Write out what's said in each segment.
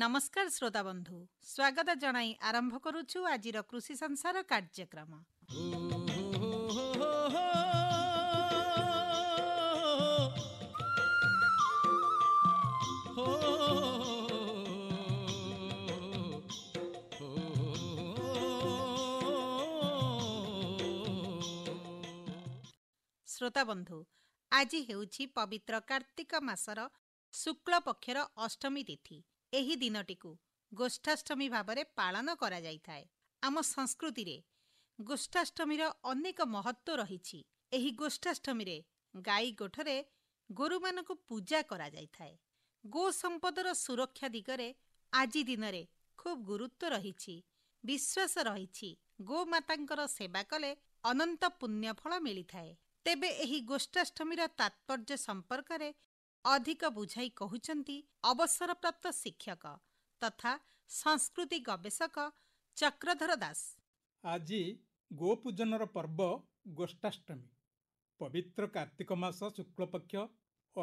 ନମସ୍କାର ଶ୍ରୋତାବନ୍ଧୁ ସ୍ୱାଗତ ଜଣାଇ ଆରମ୍ଭ କରୁଛୁ ଆଜିର କୃଷି ସଂସାର କାର୍ଯ୍ୟକ୍ରମ ଶ୍ରୋତାବନ୍ଧୁ ଆଜି ହେଉଛି ପବିତ୍ର କାର୍ତ୍ତିକ ମାସର ଶୁକ୍ଳ ପକ୍ଷର ଅଷ୍ଟମୀ ତିଥି ଏହି ଦିନଟିକୁ ଗୋଷ୍ଠାଷ୍ଟମୀ ଭାବରେ ପାଳନ କରାଯାଇଥାଏ ଆମ ସଂସ୍କୃତିରେ ଗୋଷ୍ଠାଷ୍ଟମୀର ଅନେକ ମହତ୍ଵ ରହିଛି ଏହି ଗୋଷ୍ଠାଷ୍ଟମୀରେ ଗାଈ ଗୋଠରେ ଗୋରୁମାନଙ୍କୁ ପୂଜା କରାଯାଇଥାଏ ଗୋ ସମ୍ପଦର ସୁରକ୍ଷା ଦିଗରେ ଆଜି ଦିନରେ ଖୁବ୍ ଗୁରୁତ୍ୱ ରହିଛି ବିଶ୍ୱାସ ରହିଛି ଗୋମାତାଙ୍କର ସେବା କଲେ ଅନନ୍ତ ପୁଣ୍ୟଫଳ ମିଳିଥାଏ ତେବେ ଏହି ଗୋଷ୍ଠାଷ୍ଟମୀର ତାତ୍ପର୍ଯ୍ୟ ସମ୍ପର୍କରେ ଅଧିକ ବୁଝାଇ କହୁଛନ୍ତି ଅବସରପ୍ରାପ୍ତ ଶିକ୍ଷକ ତଥା ସଂସ୍କୃତି ଗବେଷକ ଚକ୍ରଧର ଦାସ ଆଜି ଗୋପୂଜନର ପର୍ବ ଗୋଷ୍ଠାଷ୍ଟମୀ ପବିତ୍ର କାର୍ତ୍ତିକ ମାସ ଶୁକ୍ଳପକ୍ଷ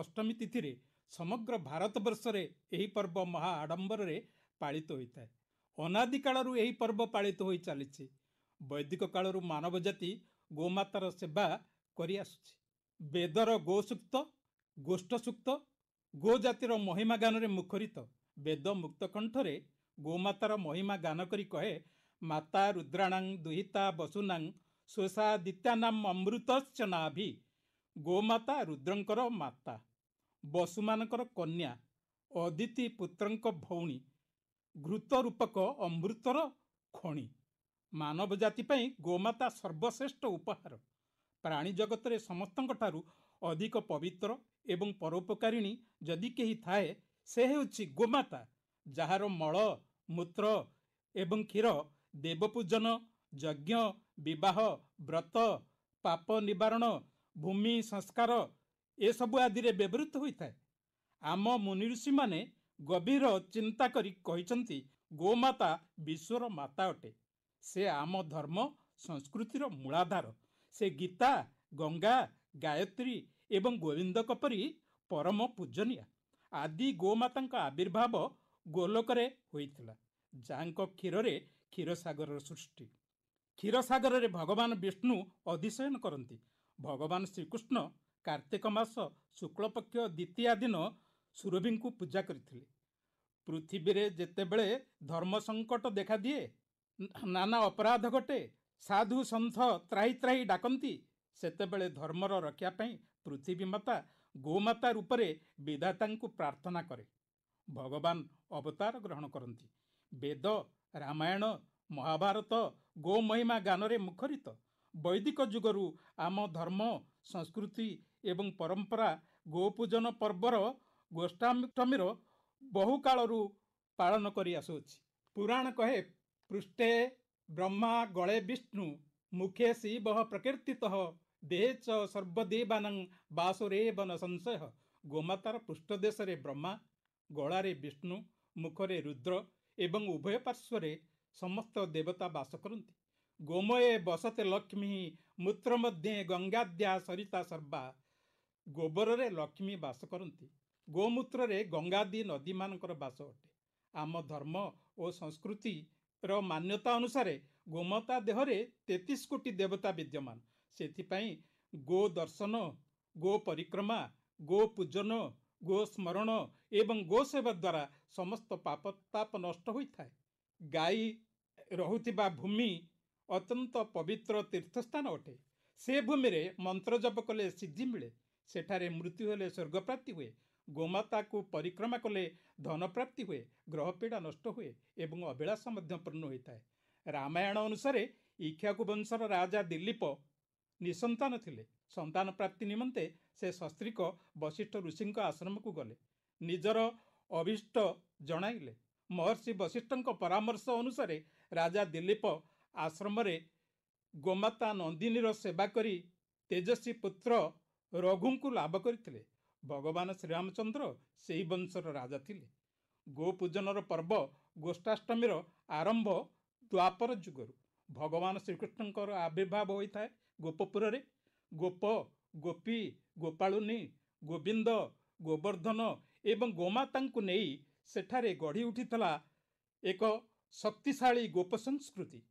ଅଷ୍ଟମୀ ତିଥିରେ ସମଗ୍ର ଭାରତବର୍ଷରେ ଏହି ପର୍ବ ମହା ଆଡ଼ମ୍ବରରେ ପାଳିତ ହୋଇଥାଏ ଅନାଦି କାଳରୁ ଏହି ପର୍ବ ପାଳିତ ହୋଇ ଚାଲିଛି ବୈଦିକ କାଳରୁ ମାନବ ଜାତି ଗୋମାତାର ସେବା କରିଆସୁଛି ବେଦର ଗୋସୁକ୍ତ ଗୋଷ୍ଠସୁକ୍ତ ଗୋଜାତିର ମହିମା ଗାନରେ ମୁଖରିତ ବେଦ କଣ୍ଠରେ ଗୋମାତାର ମହିମା ଗାନ କରି କହେ ମାତା ରୁଦ୍ରାଣାଂ ଦୁହିତା ବସୁନାଂ ସ୍ୱସା ଅମୃତ ଅମୃତଶ୍ଚନାଭି ଗୋମାତା ରୁଦ୍ରଙ୍କର ମାତା ବସୁମାନଙ୍କର କନ୍ୟା ଅଦିତି ପୁତ୍ରଙ୍କ ଭଉଣୀ ଘୃତ ରୂପକ ଅମୃତର ଖଣି ମାନବ ଜାତି ପାଇଁ ଗୋମାତା ସର୍ବଶ୍ରେଷ୍ଠ ଉପହାର ପ୍ରାଣୀ ଜଗତରେ ସମସ୍ତଙ୍କଠାରୁ ଅଧିକ ପବିତ୍ର ଏବଂ ପରୋପକାରିଣୀ ଯଦି କେହି ଥାଏ ସେ ହେଉଛି ଗୋମାତା ଯାହାର ମଳ ମୂତ୍ର ଏବଂ କ୍ଷୀର ଦେବପୂଜନ ଯଜ୍ଞ ବିବାହ ବ୍ରତ ପାପ ନିବାରଣ ଭୂମି ସଂସ୍କାର ଏସବୁ ଆଦିରେ ବ୍ୟବହୃତ ହୋଇଥାଏ ଆମ ମୁନିଋଷିମାନେ ଗଭୀର ଚିନ୍ତା କରି କହିଛନ୍ତି ଗୋମାତା ବିଶ୍ୱର ମାତା ଅଟେ ସେ ଆମ ଧର୍ମ ସଂସ୍କୃତିର ମୂଳାଧାର ସେ ଗୀତା ଗଙ୍ଗା ଗାୟତ୍ରୀ ଏବଂ ଗୋବିନ୍ଦଙ୍କ ପରି ପରମ ପୂଜନୀୟ ଆଦି ଗୋମାତାଙ୍କ ଆବିର୍ଭାବ ଗୋଲକରେ ହୋଇଥିଲା ଯାହାଙ୍କ କ୍ଷୀରରେ କ୍ଷୀରସାଗରର ସୃଷ୍ଟି କ୍ଷୀରସାଗରରେ ଭଗବାନ ବିଷ୍ଣୁ ଅଧିଶୟନ କରନ୍ତି ଭଗବାନ ଶ୍ରୀକୃଷ୍ଣ କାର୍ତ୍ତିକ ମାସ ଶୁକ୍ଳପକ୍ଷ ଦ୍ୱିତୀୟା ଦିନ ସୁରଭିଙ୍କୁ ପୂଜା କରିଥିଲେ ପୃଥିବୀରେ ଯେତେବେଳେ ଧର୍ମ ସଙ୍କଟ ଦେଖାଦିଏ ନାନା ଅପରାଧ ଘଟେ ସାଧୁ ସନ୍ଥ ତ୍ରାହି ତ୍ରାହି ଡାକନ୍ତି ସେତେବେଳେ ଧର୍ମର ରକ୍ଷା ପାଇଁ ପୃଥିବୀ ମାତା ଗୋମାତା ରୂପରେ ବିଧାତାଙ୍କୁ ପ୍ରାର୍ଥନା କରେ ଭଗବାନ ଅବତାର ଗ୍ରହଣ କରନ୍ତି ବେଦ ରାମାୟଣ ମହାଭାରତ ଗୋମହିମା ଗାନରେ ମୁଖରିତ ବୈଦିକ ଯୁଗରୁ ଆମ ଧର୍ମ ସଂସ୍କୃତି ଏବଂ ପରମ୍ପରା ଗୋପୂଜନ ପର୍ବର ଗୋଷ୍ଠାଷ୍ଟମୀର ବହୁ କାଳରୁ ପାଳନ କରି ଆସୁଅଛି ପୁରାଣ କହେ ପୃଷ୍ଠେ ବ୍ରହ୍ମା ଗଳେ ବିଷ୍ଣୁ ମୁଖେ ଶିବ ପ୍ରକୀର୍ତ୍ତିତଃ ଦେହେଚ ସର୍ବଦେବାନଂ ବାସୁରେ ବନ ସଂଶୟ ଗୋମାତାର ପୃଷ୍ଠ ଦେଶରେ ବ୍ରହ୍ମା ଗଳାରେ ବିଷ୍ଣୁ ମୁଖରେ ରୁଦ୍ର ଏବଂ ଉଭୟ ପାର୍ଶ୍ୱରେ ସମସ୍ତ ଦେବତା ବାସ କରନ୍ତି ଗୋମୟେ ବସତେ ଲକ୍ଷ୍ମୀ ମୂତ୍ର ମଧ୍ୟ ଗଙ୍ଗାଦ୍ୟା ସରିତା ସର୍ବା ଗୋବରରେ ଲକ୍ଷ୍ମୀ ବାସ କରନ୍ତି ଗୋମୂତ୍ରରେ ଗଙ୍ଗାଦି ନଦୀମାନଙ୍କର ବାସ ଅଟେ ଆମ ଧର୍ମ ଓ ସଂସ୍କୃତିର ମାନ୍ୟତା ଅନୁସାରେ ଗୋମତା ଦେହରେ ତେତିଶ କୋଟି ଦେବତା ବିଦ୍ୟମାନ ସେଥିପାଇଁ ଗୋ ଦର୍ଶନ ଗୋ ପରିକ୍ରମା ଗୋ ପୂଜନ ଗୋ ସ୍ମରଣ ଏବଂ ଗୋ ସେବା ଦ୍ୱାରା ସମସ୍ତ ପାପତାପ ନଷ୍ଟ ହୋଇଥାଏ ଗାଈ ରହୁଥିବା ଭୂମି ଅତ୍ୟନ୍ତ ପବିତ୍ର ତୀର୍ଥସ୍ଥାନ ଅଟେ ସେ ଭୂମିରେ ମନ୍ତ୍ର ଜପ କଲେ ସିଦ୍ଧି ମିଳେ ସେଠାରେ ମୃତ୍ୟୁ ହେଲେ ସ୍ୱର୍ଗପ୍ରାପ୍ତି ହୁଏ ଗୋମାତାକୁ ପରିକ୍ରମା କଲେ ଧନ ପ୍ରାପ୍ତି ହୁଏ ଗ୍ରହପୀଡ଼ା ନଷ୍ଟ ହୁଏ ଏବଂ ଅଭିଳାଷ ମଧ୍ୟ ପୂର୍ଣ୍ଣ ହୋଇଥାଏ ରାମାୟଣ ଅନୁସାରେ ଇକ୍ଷାକୁ ବଂଶର ରାଜା ଦିଲ୍ଲୀପ ନିସନ୍ତାନ ଥିଲେ ସନ୍ତାନ ପ୍ରାପ୍ତି ନିମନ୍ତେ ସେ ଶସ୍ତ୍ରୀକ ବଶିଷ୍ଠ ଋଷିଙ୍କ ଆଶ୍ରମକୁ ଗଲେ ନିଜର ଅଭୀଷ୍ଟ ଜଣାଇଲେ ମହର୍ଷି ବଶିଷ୍ଠଙ୍କ ପରାମର୍ଶ ଅନୁସାରେ ରାଜା ଦିଲ୍ଲୀପ ଆଶ୍ରମରେ ଗୋମାତା ନନ୍ଦିନୀର ସେବା କରି ତେଜସ୍ୱୀ ପୁତ୍ର ରଘୁଙ୍କୁ ଲାଭ କରିଥିଲେ ଭଗବାନ ଶ୍ରୀରାମଚନ୍ଦ୍ର ସେହି ବଂଶର ରାଜା ଥିଲେ ଗୋପୂଜନର ପର୍ବ ଗୋଷ୍ଠାଷ୍ଟମୀର ଆରମ୍ଭ ଦ୍ୱାପର ଯୁଗରୁ ଭଗବାନ ଶ୍ରୀକୃଷ୍ଣଙ୍କର ଆବିର୍ଭାବ ହୋଇଥାଏ ଗୋପପୁରରେ ଗୋପ ଗୋପୀ ଗୋପାଳୁନି ଗୋବିନ୍ଦ ଗୋବର୍ଦ୍ଧନ ଏବଂ ଗୋମାତାଙ୍କୁ ନେଇ ସେଠାରେ ଗଢ଼ି ଉଠିଥିଲା ଏକ ଶକ୍ତିଶାଳୀ ଗୋପ ସଂସ୍କୃତି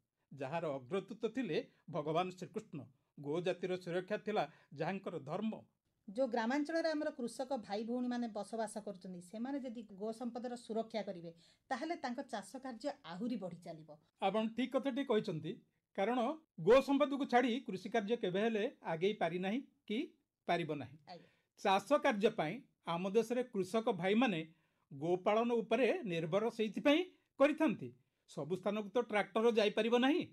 ଯାହାର ଅଗ୍ରଦୂତ ଥିଲେ ଭଗବାନ ଶ୍ରୀକୃଷ୍ଣ ଗୋଜାତିର ସୁରକ୍ଷା ଥିଲା ଯାହାଙ୍କର ଧର୍ମ ଯେଉଁ ଗ୍ରାମାଞ୍ଚଳରେ ଆମର କୃଷକ ଭାଇ ଭଉଣୀମାନେ ବସବାସ କରୁଛନ୍ତି ସେମାନେ ଯଦି ଗୋ ସମ୍ପଦର ସୁରକ୍ଷା କରିବେ ତାହେଲେ ତାଙ୍କ ଚାଷ କାର୍ଯ୍ୟ ଆହୁରି ବଢ଼ି ଚାଲିବ ଆପଣ ଠିକ୍ କଥାଟି କହିଛନ୍ତି କାରଣ ଗୋ ସମ୍ପଦକୁ ଛାଡ଼ି କୃଷି କାର୍ଯ୍ୟ କେବେ ହେଲେ ଆଗେଇ ପାରିନାହିଁ କି ପାରିବ ନାହିଁ ଚାଷ କାର୍ଯ୍ୟ ପାଇଁ ଆମ ଦେଶରେ କୃଷକ ଭାଇମାନେ ଗୋପାଳନ ଉପରେ ନିର୍ଭର ସେଇଥିପାଇଁ କରିଥାନ୍ତି ସବୁ ସ୍ଥାନକୁ ତ ଟ୍ରାକ୍ଟର ଯାଇପାରିବ ନାହିଁ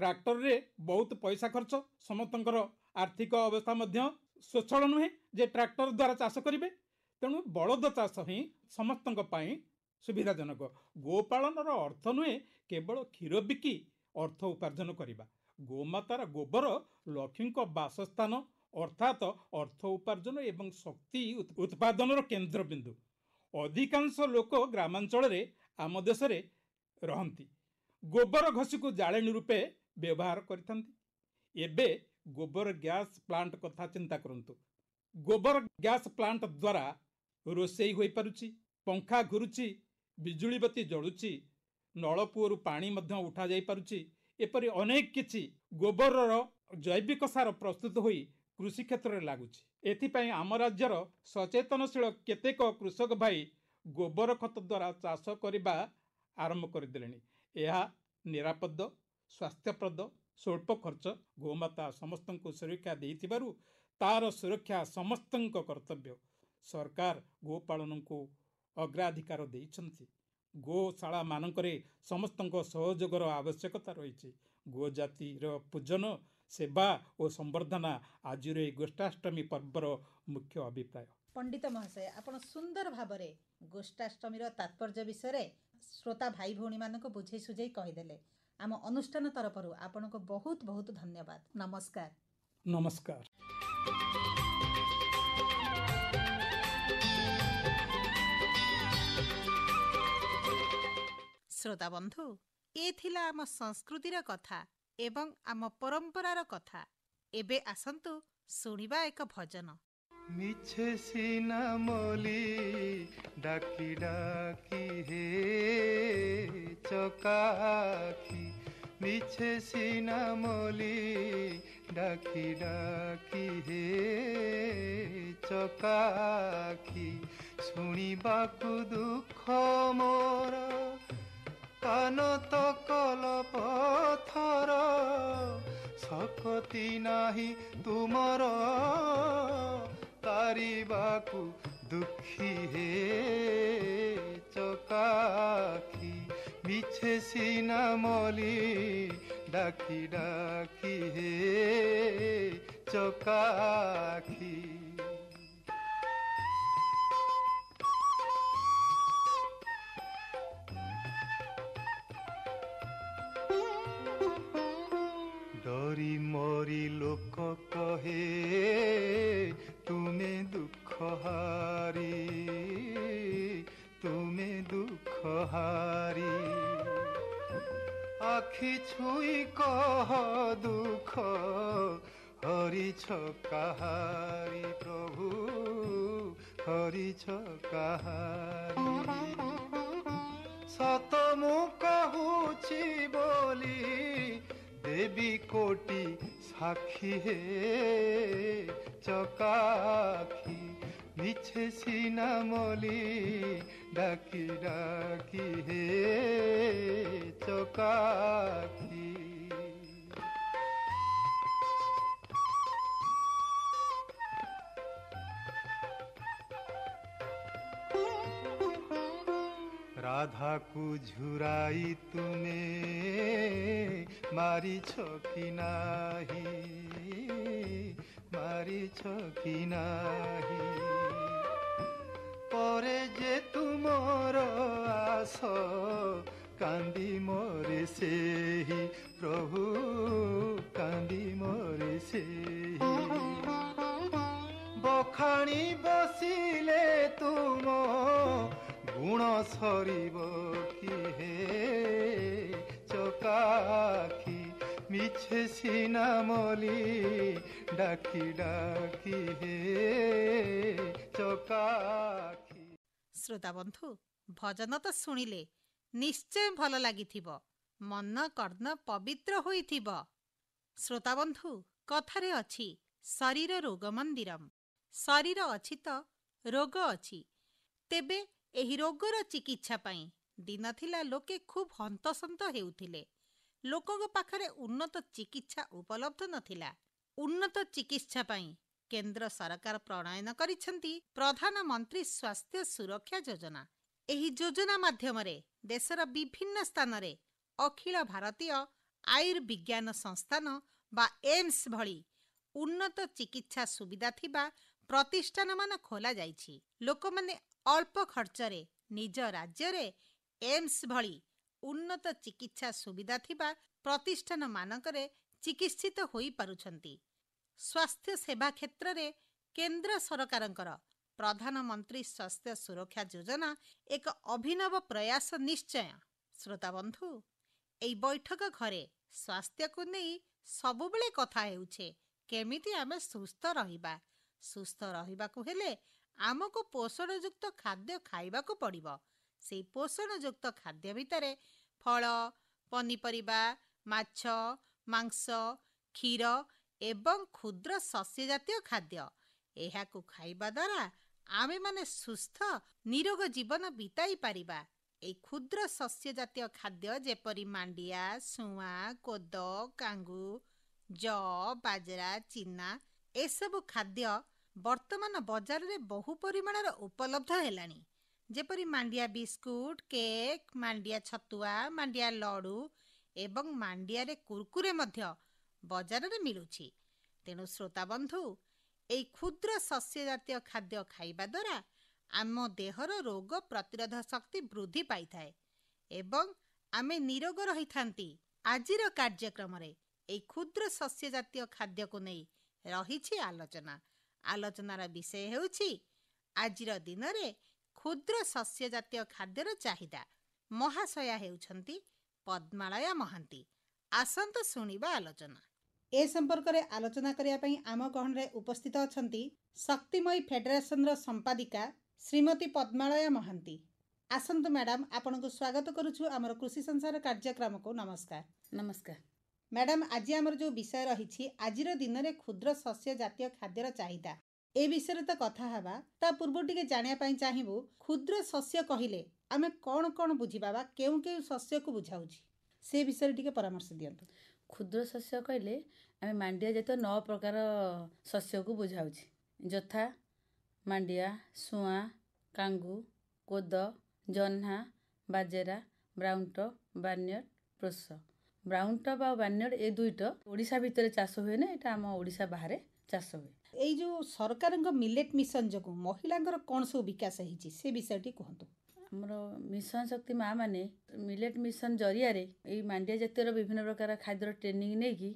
ଟ୍ରାକ୍ଟରରେ ବହୁତ ପଇସା ଖର୍ଚ୍ଚ ସମସ୍ତଙ୍କର ଆର୍ଥିକ ଅବସ୍ଥା ମଧ୍ୟ ସ୍ୱଚ୍ଛଳ ନୁହେଁ ଯେ ଟ୍ରାକ୍ଟର ଦ୍ୱାରା ଚାଷ କରିବେ ତେଣୁ ବଳଦ ଚାଷ ହିଁ ସମସ୍ତଙ୍କ ପାଇଁ ସୁବିଧାଜନକ ଗୋପାଳନର ଅର୍ଥ ନୁହେଁ କେବଳ କ୍ଷୀର ବିକି ଅର୍ଥ ଉପାର୍ଜନ କରିବା ଗୋମାତାର ଗୋବର ଲକ୍ଷ୍ମୀଙ୍କ ବାସସ୍ଥାନ ଅର୍ଥାତ୍ ଅର୍ଥ ଉପାର୍ଜନ ଏବଂ ଶକ୍ତି ଉତ୍ପାଦନର କେନ୍ଦ୍ରବିନ୍ଦୁ ଅଧିକାଂଶ ଲୋକ ଗ୍ରାମାଞ୍ଚଳରେ ଆମ ଦେଶରେ ରହନ୍ତି ଗୋବର ଘଷିକୁ ଜାଳେଣୀ ରୂପେ ବ୍ୟବହାର କରିଥାନ୍ତି ଏବେ ଗୋବର ଗ୍ୟାସ୍ ପ୍ଲାଣ୍ଟ କଥା ଚିନ୍ତା କରନ୍ତୁ ଗୋବର ଗ୍ୟାସ୍ ପ୍ଲାଣ୍ଟ ଦ୍ୱାରା ରୋଷେଇ ହୋଇପାରୁଛି ପଙ୍ଖା ଘୁରୁଛି ବିଜୁଳି ବତୀ ଜଳୁଛି ନଳକୂଅରୁ ପାଣି ମଧ୍ୟ ଉଠାଯାଇପାରୁଛି ଏପରି ଅନେକ କିଛି ଗୋବରର ଜୈବିକ ସାର ପ୍ରସ୍ତୁତ ହୋଇ କୃଷି କ୍ଷେତ୍ରରେ ଲାଗୁଛି ଏଥିପାଇଁ ଆମ ରାଜ୍ୟର ସଚେତନଶୀଳ କେତେକ କୃଷକ ଭାଇ ଗୋବର ଖତ ଦ୍ୱାରା ଚାଷ କରିବା ଆରମ୍ଭ କରିଦେଲେଣି ଏହା ନିରାପଦ ସ୍ୱାସ୍ଥ୍ୟପ୍ରଦ ସ୍ୱଳ୍ପ ଖର୍ଚ୍ଚ ଗୋମାତା ସମସ୍ତଙ୍କୁ ସୁରକ୍ଷା ଦେଇଥିବାରୁ ତାର ସୁରକ୍ଷା ସମସ୍ତଙ୍କ କର୍ତ୍ତବ୍ୟ ସରକାର ଗୋପାଳନକୁ ଅଗ୍ରାଧିକାର ଦେଇଛନ୍ତି ଗୋଶାଳା ମାନଙ୍କରେ ସମସ୍ତଙ୍କ ସହଯୋଗର ଆବଶ୍ୟକତା ରହିଛି ଗୋଜାତିର ପୂଜନ ସେବା ଓ ସମ୍ବର୍ଦ୍ଧନା ଆଜିର ଏହି ଗୋଷ୍ଠାଷ୍ଟମୀ ପର୍ବର ମୁଖ୍ୟ ଅଭିପ୍ରାୟ ପଣ୍ଡିତ ମହାଶୟ ଆପଣ ସୁନ୍ଦର ଭାବରେ ଗୋଷ୍ଠାଷ୍ଟମୀର ତାତ୍ପର୍ଯ୍ୟ ବିଷୟରେ ଶ୍ରୋତା ଭାଇ ଭଉଣୀମାନଙ୍କୁ ବୁଝେଇ ସୁଝେଇ କହିଦେଲେ ଆମ ଅନୁଷ୍ଠାନ ତରଫରୁ ଆପଣଙ୍କୁ ବହୁତ ବହୁତ ଧନ୍ୟବାଦ ନମସ୍କାର ନମସ୍କାର শ্রোতা বন্ধু এথিলা আম সংস্কৃতির কথা এবং আম পরম্পরার কথা এবে আসন্তু শুনিবা এক ভজন মিছে সিনা মলি ডাকি ডাকি হে চকাকি মিছে সিনা মলি ডাকি ডাকি হে চকাখি শুণবাকু দুঃখ মোর কান তকল পথর শক্তি নাহি তুমর তারিবাকু দুঃখী হে চকাখি বিছেসি না মলি ডাকি ডাকি হে চকাখি ডরি মরি লোক কিছুই কহ দুঃখ হরিছ কাহারি প্রভু হরিছ কাহারি সত মু কহুছি বলি দেবী কোটি সাক্ষী হে চকাখি মিছে সিনামলি ডাকি ডাকি হে কাছি রাধা কুঝুরাই তুমি মারিছ কি নাহি মারিছ কি নাহি পরে যে তুমর আস କାନ୍ଦି ମୋରେ ସେହି ପ୍ରଭୁ କାନ୍ଦି ମୋରେ ସେହି ବଖାଣି ବସିଲେ ତୁମ ଗୁଣ ସରିବ କି ହେ ଚକାଖି ମିଛେ ସିନା ମଲି ଡାକି ଡାକି ହେ ଚକାଖି ଶ୍ରୋତା ବନ୍ଧୁ ଭଜନ ତ ଶୁଣିଲେ ନିଶ୍ଚୟ ଭଲ ଲାଗିଥିବ ମନ କର୍ଣ୍ଣ ପବିତ୍ର ହୋଇଥିବ ଶ୍ରୋତାବନ୍ଧୁ କଥାରେ ଅଛି ଶରୀର ରୋଗ ମନ୍ଦିରମ୍ ଶରୀର ଅଛି ତ ରୋଗ ଅଛି ତେବେ ଏହି ରୋଗର ଚିକିତ୍ସା ପାଇଁ ଦିନ ଥିଲା ଲୋକେ ଖୁବ୍ ହନ୍ତସନ୍ତ ହେଉଥିଲେ ଲୋକଙ୍କ ପାଖରେ ଉନ୍ନତ ଚିକିତ୍ସା ଉପଲବ୍ଧ ନଥିଲା ଉନ୍ନତ ଚିକିତ୍ସା ପାଇଁ କେନ୍ଦ୍ର ସରକାର ପ୍ରଣୟନ କରିଛନ୍ତି ପ୍ରଧାନମନ୍ତ୍ରୀ ସ୍ୱାସ୍ଥ୍ୟ ସୁରକ୍ଷା ଯୋଜନା ଏହି ଯୋଜନା ମାଧ୍ୟମରେ ଦେଶର ବିଭିନ୍ନ ସ୍ଥାନରେ ଅଖିଳ ଭାରତୀୟ ଆୟୁର୍ବିଜ୍ଞାନ ସଂସ୍ଥାନ ବା ଏମ୍ସ ଭଳି ଉନ୍ନତ ଚିକିତ୍ସା ସୁବିଧା ଥିବା ପ୍ରତିଷ୍ଠାନମାନ ଖୋଲାଯାଇଛି ଲୋକମାନେ ଅଳ୍ପ ଖର୍ଚ୍ଚରେ ନିଜ ରାଜ୍ୟରେ ଏମ୍ସ ଭଳି ଉନ୍ନତ ଚିକିତ୍ସା ସୁବିଧା ଥିବା ପ୍ରତିଷ୍ଠାନମାନଙ୍କରେ ଚିକିତ୍ସିତ ହୋଇପାରୁଛନ୍ତି ସ୍ୱାସ୍ଥ୍ୟ ସେବା କ୍ଷେତ୍ରରେ କେନ୍ଦ୍ର ସରକାରଙ୍କର ପ୍ରଧାନମନ୍ତ୍ରୀ ସ୍ୱାସ୍ଥ୍ୟ ସୁରକ୍ଷା ଯୋଜନା ଏକ ଅଭିନବ ପ୍ରୟାସ ନିଶ୍ଚୟ ଶ୍ରୋତାବନ୍ଧୁ ଏହି ବୈଠକ ଘରେ ସ୍ୱାସ୍ଥ୍ୟକୁ ନେଇ ସବୁବେଳେ କଥା ହେଉଛେ କେମିତି ଆମେ ସୁସ୍ଥ ରହିବା ସୁସ୍ଥ ରହିବାକୁ ହେଲେ ଆମକୁ ପୋଷଣଯୁକ୍ତ ଖାଦ୍ୟ ଖାଇବାକୁ ପଡ଼ିବ ସେଇ ଯୁକ୍ତ ଖାଦ୍ୟ ଭିତରେ ଫଳ ପନିପରିବା ମାଛ ମାଂସ କ୍ଷୀର ଏବଂ କ୍ଷୁଦ୍ର ଶସ୍ୟ ଜାତୀୟ ଖାଦ୍ୟ ଏହାକୁ ଖାଇବା ଦ୍ୱାରା ଆମେମାନେ ସୁସ୍ଥ ନିରୋଗ ଜୀବନ ବିତାଇ ପାରିବା ଏଇ କ୍ଷୁଦ୍ର ଶସ୍ୟ ଜାତୀୟ ଖାଦ୍ୟ ଯେପରି ମାଣ୍ଡିଆ ଶୁଆ କୋଦ କାଙ୍ଗୁ ଜ ବାଜରା ଚିନା ଏସବୁ ଖାଦ୍ୟ ବର୍ତ୍ତମାନ ବଜାରରେ ବହୁ ପରିମାଣର ଉପଲବ୍ଧ ହେଲାଣି ଯେପରି ମାଣ୍ଡିଆ ବିସ୍କୁଟ କେକ୍ ମାଣ୍ଡିଆ ଛତୁଆ ମାଣ୍ଡିଆ ଲଡ଼ୁ ଏବଂ ମାଣ୍ଡିଆରେ କୁରକୁରେ ମଧ୍ୟ ବଜାରରେ ମିଳୁଛି ତେଣୁ ଶ୍ରୋତାବନ୍ଧୁ ଏହି କ୍ଷୁଦ୍ର ଶସ୍ୟଜାତୀୟ ଖାଦ୍ୟ ଖାଇବା ଦ୍ୱାରା ଆମ ଦେହର ରୋଗ ପ୍ରତିରୋଧ ଶକ୍ତି ବୃଦ୍ଧି ପାଇଥାଏ ଏବଂ ଆମେ ନିରୋଗ ରହିଥାନ୍ତି ଆଜିର କାର୍ଯ୍ୟକ୍ରମରେ ଏହି କ୍ଷୁଦ୍ର ଶସ୍ୟଜାତୀୟ ଖାଦ୍ୟକୁ ନେଇ ରହିଛି ଆଲୋଚନା ଆଲୋଚନାର ବିଷୟ ହେଉଛି ଆଜିର ଦିନରେ କ୍ଷୁଦ୍ର ଶସ୍ୟଜାତୀୟ ଖାଦ୍ୟର ଚାହିଦା ମହାଶୟା ହେଉଛନ୍ତି ପଦ୍ମାଳୟା ମହାନ୍ତି ଆସନ୍ତୁ ଶୁଣିବା ଆଲୋଚନା ଏ ସମ୍ପର୍କରେ ଆଲୋଚନା କରିବା ପାଇଁ ଆମ ଗହଣରେ ଉପସ୍ଥିତ ଅଛନ୍ତି ଶକ୍ତିମୟୀ ଫେଡେରେସନର ସମ୍ପାଦିକା ଶ୍ରୀମତୀ ପଦ୍ମାଳୟା ମହାନ୍ତି ଆସନ୍ତୁ ମ୍ୟାଡ଼ାମ୍ ଆପଣଙ୍କୁ ସ୍ୱାଗତ କରୁଛୁ ଆମର କୃଷି ସଂସାର କାର୍ଯ୍ୟକ୍ରମକୁ ନମସ୍କାର ନମସ୍କାର ମ୍ୟାଡ଼ାମ୍ ଆଜି ଆମର ଯେଉଁ ବିଷୟ ରହିଛି ଆଜିର ଦିନରେ କ୍ଷୁଦ୍ର ଶସ୍ୟ ଜାତୀୟ ଖାଦ୍ୟର ଚାହିଦା ଏ ବିଷୟରେ ତ କଥା ହେବା ତା ପୂର୍ବରୁ ଟିକେ ଜାଣିବା ପାଇଁ ଚାହିଁବୁ କ୍ଷୁଦ୍ର ଶସ୍ୟ କହିଲେ ଆମେ କ'ଣ କ'ଣ ବୁଝିବା ବା କେଉଁ କେଉଁ ଶସ୍ୟକୁ ବୁଝାଉଛି ସେ ବିଷୟରେ ଟିକେ ପରାମର୍ଶ ଦିଅନ୍ତୁ କ୍ଷୁଦ୍ର ଶସ୍ୟ କହିଲେ ଆମେ ମାଣ୍ଡିଆ ଜାତୀୟ ନଅ ପ୍ରକାର ଶସ୍ୟକୁ ବୁଝାଉଛି ଯଥା ମାଣ୍ଡିଆ ସୁଆଁ କାଙ୍ଗୁ କୋଦ ଜହ୍ନା ବାଜେରା ଟପ୍ ବ୍ରାଉନ୍ଟ ବାନ୍ୟଡ୍ ପ୍ରୋଷ ଟପ୍ ଆଉ ବାନ୍ୟଡ୍ ଏ ଦୁଇଟ ଓଡ଼ିଶା ଭିତରେ ଚାଷ ହୁଏ ନା ଏଇଟା ଆମ ଓଡ଼ିଶା ବାହାରେ ଚାଷ ହୁଏ ଏଇ ଯେଉଁ ସରକାରଙ୍କ ମିଲେଟ୍ ମିଶନ ଯୋଗୁଁ ମହିଳାଙ୍କର କ'ଣ ସବୁ ବିକାଶ ହେଇଛି ସେ ବିଷୟଟି କୁହନ୍ତୁ ଆମର ମିଶନ ଶକ୍ତି ମା ମାନେ ମିଲେଟ ମିଶନ ଜରିଆରେ ଏଇ ମାଣ୍ଡିଆ ଜାତୀୟର ବିଭିନ୍ନ ପ୍ରକାର ଖାଦ୍ୟର ଟ୍ରେନିଂ ନେଇକି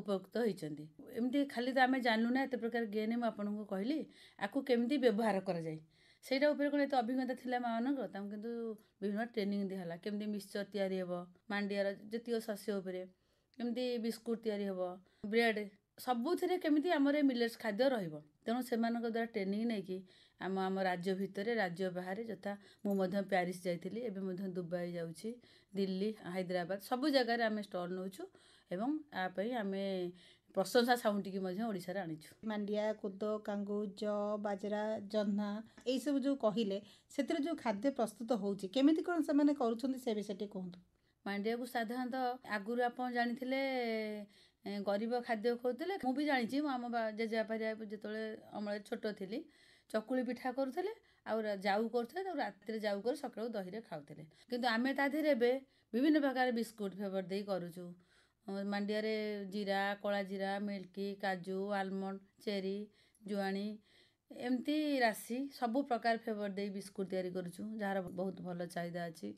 ଉପକୃତ ହୋଇଛନ୍ତି ଏମିତି ଖାଲି ତ ଆମେ ଜାଣିନୁ ନା ଏତେ ପ୍ରକାର ଗେନ୍ ମୁଁ ଆପଣଙ୍କୁ କହିଲି ଆକୁ କେମିତି ବ୍ୟବହାର କରାଯାଏ ସେଇଟା ଉପରେ କ'ଣ ଏତେ ଅଭିଜ୍ଞତା ଥିଲା ମାମାନଙ୍କର ତାଙ୍କୁ କିନ୍ତୁ ବିଭିନ୍ନ ଟ୍ରେନିଂ ଦିଆହେଲା କେମିତି ମିକ୍ସଚର ତିଆରି ହେବ ମାଣ୍ଡିଆର ଯେତିକ ଶସ୍ୟ ଉପରେ କେମିତି ବିସ୍କୁଟ ତିଆରି ହେବ ବ୍ରେଡ଼ ସବୁଥିରେ କେମିତି ଆମର ଏ ମିଲେଟ୍ସ ଖାଦ୍ୟ ରହିବ ତେଣୁ ସେମାନଙ୍କ ଦ୍ୱାରା ଟ୍ରେନିଂ ନେଇକି ଆମ ଆମ ରାଜ୍ୟ ଭିତରେ ରାଜ୍ୟ ବାହାରେ ଯଥା ମୁଁ ମଧ୍ୟ ପ୍ୟାରିସ୍ ଯାଇଥିଲି ଏବେ ମଧ୍ୟ ଦୁବାଇ ଯାଉଛି ଦିଲ୍ଲୀ ହାଇଦ୍ରାବାଦ ସବୁ ଜାଗାରେ ଆମେ ଷ୍ଟଲ୍ ନେଉଛୁ ଏବଂ ଏହା ପାଇଁ ଆମେ ପ୍ରଶଂସା ସାଉଣ୍ଟିକି ମଧ୍ୟ ଓଡ଼ିଶାରେ ଆଣିଛୁ ମାଣ୍ଡିଆ କୋଦ କାଙ୍ଗୁ ଜ ବାଜରା ଜହ୍ନା ଏଇସବୁ ଯେଉଁ କହିଲେ ସେଥିରେ ଯେଉଁ ଖାଦ୍ୟ ପ୍ରସ୍ତୁତ ହେଉଛି କେମିତି କ'ଣ ସେମାନେ କରୁଛନ୍ତି ସେ ବିଷୟରେ କୁହନ୍ତୁ ମାଣ୍ଡିଆକୁ ସାଧାରଣତଃ ଆଗରୁ ଆପଣ ଜାଣିଥିଲେ ଗରିବ ଖାଦ୍ୟ ଖାଉଥିଲେ ମୁଁ ବି ଜାଣିଛି ମୁଁ ଆମ ଜେଜେବାପା ଯେତେବେଳେ ଅମଳରେ ଛୋଟ ଥିଲି ଚକୁଳି ପିଠା କରୁଥିଲେ ଆଉ ଯାଉ କରୁଥିଲେ ତାକୁ ରାତିରେ ଯାଉ କରି ସକାଳୁ ଦହିରେ ଖାଉଥିଲେ କିନ୍ତୁ ଆମେ ତା ଦେହରେ ଏବେ ବିଭିନ୍ନ ପ୍ରକାର ବିସ୍କୁଟ୍ ଫେବର ଦେଇ କରୁଛୁ ମାଣ୍ଡିଆରେ ଜିରା କଳା ଜିରା ମିଲ୍କି କାଜୁ ଆଲମଣ୍ଡ ଚେରି ଜୁଆଣି ଏମିତି ରାଶି ସବୁ ପ୍ରକାର ଫ୍ଲେଭର୍ ଦେଇ ବିସ୍କୁଟ୍ ତିଆରି କରୁଛୁ ଯାହାର ବହୁତ ଭଲ ଚାହିଦା ଅଛି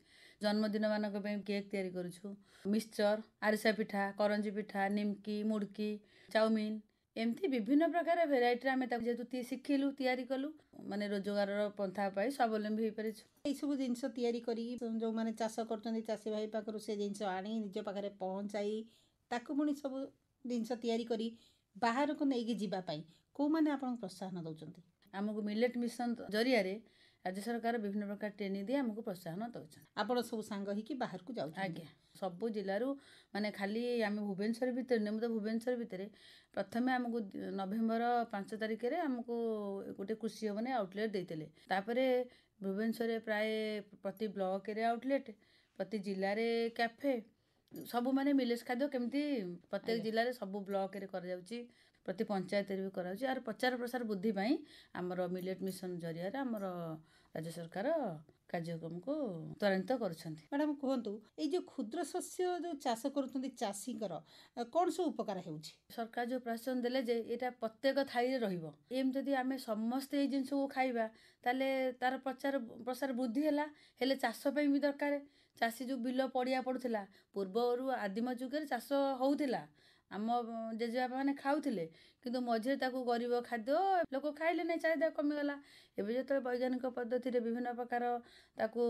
ଜନ୍ମଦିନମାନଙ୍କ ପାଇଁ କେକ୍ ତିଆରି କରୁଛୁ ମିକ୍ସଚର୍ ଆରିସା ପିଠା କରଞ୍ଜି ପିଠା ନିମ୍କି ମୁଡ଼କି ଚାଉମିନ୍ ଏମିତି ବିଭିନ୍ନ ପ୍ରକାର ଭେରାଇଟିରେ ଆମେ ତାକୁ ଯେହେତୁ ଶିଖିଲୁ ତିଆରି କଲୁ ମାନେ ରୋଜଗାରର ପନ୍ଥା ପାଇ ସ୍ୱାବଲମ୍ବୀ ହେଇପାରିଛୁ ଏଇସବୁ ଜିନିଷ ତିଆରି କରିକି ଯେଉଁମାନେ ଚାଷ କରୁଛନ୍ତି ଚାଷୀ ଭାଇ ପାଖରୁ ସେ ଜିନିଷ ଆଣି ନିଜ ପାଖରେ ପହଞ୍ଚାଇ ତାକୁ ପୁଣି ସବୁ ଜିନିଷ ତିଆରି କରି ବାହାରକୁ ନେଇକି ଯିବା ପାଇଁ କେଉଁମାନେ ଆପଣଙ୍କୁ ପ୍ରୋତ୍ସାହନ ଦେଉଛନ୍ତି ଆମକୁ ମିଲେଟ୍ ମିଶନ ଜରିଆରେ ରାଜ୍ୟ ସରକାର ବିଭିନ୍ନ ପ୍ରକାର ଟ୍ରେନିଂ ଦେଇ ଆମକୁ ପ୍ରୋତ୍ସାହନ ଦେଉଛନ୍ତି ଆପଣ ସବୁ ସାଙ୍ଗ ହେଇକି ବାହାରକୁ ଯାଉଛନ୍ତି ଆଜ୍ଞା ସବୁ ଜିଲ୍ଲାରୁ ମାନେ ଖାଲି ଆମେ ଭୁବନେଶ୍ୱର ଭିତରେ ନୁହେଁ ମୁଁ ତ ଭୁବନେଶ୍ୱର ଭିତରେ ପ୍ରଥମେ ଆମକୁ ନଭେମ୍ବର ପାଞ୍ଚ ତାରିଖରେ ଆମକୁ ଗୋଟେ କୃଷିମାନେ ଆଉଟଲେଟ୍ ଦେଇଥିଲେ ତାପରେ ଭୁବନେଶ୍ୱରରେ ପ୍ରାୟ ପ୍ରତି ବ୍ଲକରେ ଆଉଟଲେଟ୍ ପ୍ରତି ଜିଲ୍ଲାରେ କ୍ୟାଫେ ସବୁ ମାନେ ମିଲେଜ୍ ଖାଦ୍ୟ କେମିତି ପ୍ରତ୍ୟେକ ଜିଲ୍ଲାରେ ସବୁ ବ୍ଲକରେ କରାଯାଉଛି ପ୍ରତି ପଞ୍ଚାୟତରେ ବି କରାଯାଉଛି ଆର ପ୍ରଚାର ପ୍ରସାର ବୃଦ୍ଧି ପାଇଁ ଆମର ମିଲେଟ୍ ମିଶନ ଜରିଆରେ ଆମର ରାଜ୍ୟ ସରକାର କାର୍ଯ୍ୟକ୍ରମକୁ ତ୍ୱରାନ୍ୱିତ କରୁଛନ୍ତି ମ୍ୟାଡ଼ାମ୍ କୁହନ୍ତୁ ଏଇ ଯେଉଁ କ୍ଷୁଦ୍ର ଶସ୍ୟ ଯେଉଁ ଚାଷ କରୁଛନ୍ତି ଚାଷୀଙ୍କର କ'ଣ ସବୁ ଉପକାର ହେଉଛି ସରକାର ଯେଉଁ ପ୍ରଶାସନ ଦେଲେ ଯେ ଏଇଟା ପ୍ରତ୍ୟେକ ଥାଳିରେ ରହିବ ଏମିତି ଯଦି ଆମେ ସମସ୍ତେ ଏଇ ଜିନିଷକୁ ଖାଇବା ତାହେଲେ ତା'ର ପ୍ରଚାର ପ୍ରସାର ବୃଦ୍ଧି ହେଲା ହେଲେ ଚାଷ ପାଇଁ ବି ଦରକାର ଚାଷୀ ଯେଉଁ ବିଲ ପଡ଼ିଆ ପଡ଼ୁଥିଲା ପୂର୍ବରୁ ଆଦିମ ଯୁଗରେ ଚାଷ ହେଉଥିଲା ଆମ ଜେଜେବାପାମାନେ ଖାଉଥିଲେ କିନ୍ତୁ ମଝିରେ ତାକୁ ଗରିବ ଖାଦ୍ୟ ଲୋକ ଖାଇଲେ ନାହିଁ ଚାହିଦା କମିଗଲା ଏବେ ଯେତେବେଳେ ବୈଜ୍ଞାନିକ ପଦ୍ଧତିରେ ବିଭିନ୍ନ ପ୍ରକାର ତାକୁ